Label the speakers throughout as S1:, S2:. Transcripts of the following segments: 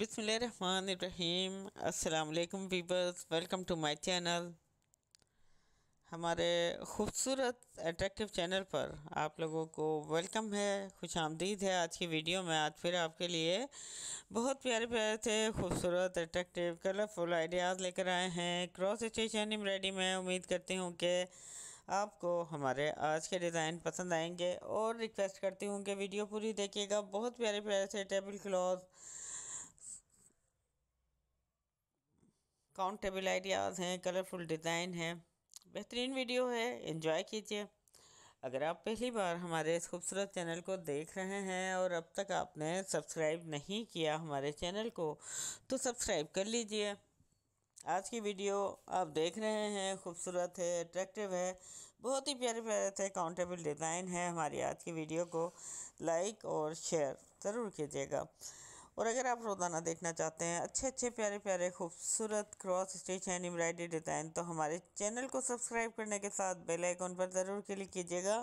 S1: बिसमीम अलकुम viewers welcome to my channel हमारे खूबसूरत अट्रैक्टिव चैनल पर आप लोगों को वेलकम है खुश आमदीद है आज की वीडियो में आज फिर आपके लिए बहुत प्यारे प्यारे थे खूबसूरत अट्रैक्टिव कलरफुल आइडियाज़ लेकर आए हैं क्रॉस स्टेशन एम्ब्रॉयडरी में उम्मीद करती हूँ कि आपको हमारे आज के डिज़ाइन पसंद आएंगे और रिक्वेस्ट करती हूँ कि वीडियो पूरी देखिएगा बहुत प्यारे प्यारे से टेबल क्लॉथ काउंटेबल आइडियाज़ हैं कलरफुल डिज़ाइन है बेहतरीन वीडियो है इन्जॉय कीजिए अगर आप पहली बार हमारे इस खूबसूरत चैनल को देख रहे हैं और अब तक आपने सब्सक्राइब नहीं किया हमारे चैनल को तो सब्सक्राइब कर लीजिए आज की वीडियो आप देख रहे हैं खूबसूरत है अट्रैक्टिव है बहुत ही प्यारे प्यारे थे काउंटेबल डिज़ाइन है हमारी आज की वीडियो को लाइक और शेयर ज़रूर कीजिएगा और अगर आप रोज़ाना देखना चाहते हैं अच्छे अच्छे प्यारे प्यारे खूबसूरत cross stitch and embroidery design तो हमारे चैनल को सब्सक्राइब करने के साथ बेल आइकन पर ज़रूर क्लिक कीजिएगा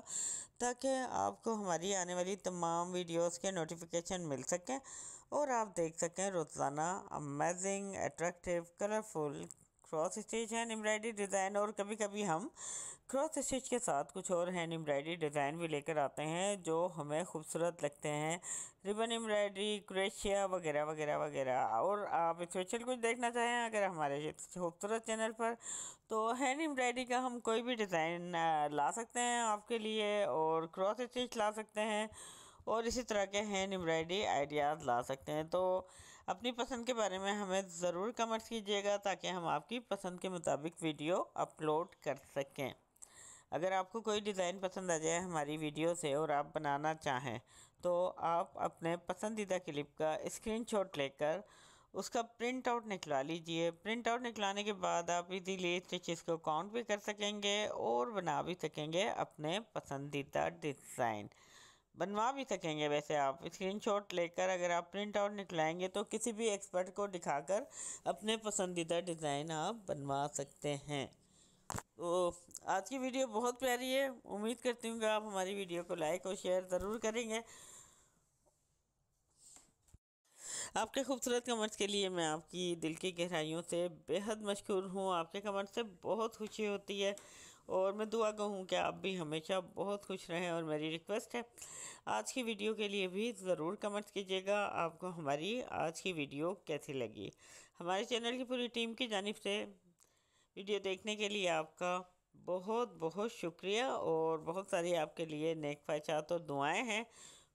S1: ताकि आपको हमारी आने वाली तमाम वीडियोस के नोटिफिकेशन मिल सकें और आप देख सकें रोज़ाना amazing attractive colourful cross stitch hand embroidery design और कभी कभी हम क्रॉस स्टिच के साथ कुछ और हैंड एम्ब्रायडरी डिज़ाइन भी लेकर आते हैं जो हमें खूबसूरत लगते हैं रिबन एम्ब्रायडरी क्रेशिया वगैरह वगैरह वगैरह और आप स्पेशल कुछ देखना चाहें अगर हमारे खूबसूरत चैनल पर तो हैंड एम्ब्रायडरी का हम कोई भी डिज़ाइन ला सकते हैं आपके लिए और क्रॉस स्टिच ला सकते हैं और इसी तरह के हैंड एम्ब्रॉयडरी आइडियाज़ ला सकते हैं तो अपनी पसंद के बारे में हमें ज़रूर कमेंट्स कीजिएगा ताकि हम आपकी पसंद के मुताबिक वीडियो अपलोड कर सकें अगर आपको कोई डिज़ाइन पसंद आ जाए हमारी वीडियो से और आप बनाना चाहें तो आप अपने पसंदीदा क्लिप का स्क्रीनशॉट लेकर उसका प्रिंट आउट निकला लीजिए प्रिंट आउट निकलाने के बाद आप इजीली स्टिचेस को काउंट भी कर सकेंगे और बना भी सकेंगे अपने पसंदीदा डिज़ाइन बनवा भी सकेंगे वैसे आप स्क्रीनशॉट लेकर अगर आप प्रिंट आउट निकलाएंगे तो किसी भी एक्सपर्ट को दिखाकर अपने पसंदीदा डिज़ाइन आप बनवा सकते हैं तो आज की वीडियो बहुत प्यारी है उम्मीद करती हूँ कि आप हमारी वीडियो को लाइक और शेयर ज़रूर करेंगे आपके खूबसूरत कमेंट्स के लिए मैं आपकी दिल की गहराइयों से बेहद मशहूर हूँ आपके कमेंट्स से बहुत खुशी होती है और मैं दुआ कहूँ कि आप भी हमेशा बहुत खुश रहें और मेरी रिक्वेस्ट है आज की वीडियो के लिए भी ज़रूर कमेंट कीजिएगा आपको हमारी आज की वीडियो कैसी लगी हमारे चैनल की पूरी टीम की जानब से वीडियो देखने के लिए आपका बहुत बहुत शुक्रिया और बहुत सारी आपके लिए नेक ख्वाहिशात और दुआएँ हैं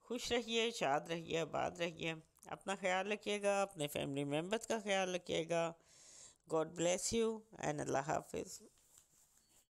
S1: खुश रहिए शाद रहिए आबाद रहिए अपना ख्याल रखिएगा अपने फैमिली मेम्बर्स का ख्याल रखिएगा गॉड ब्लेस यू एंड अल्लाह हाफिज़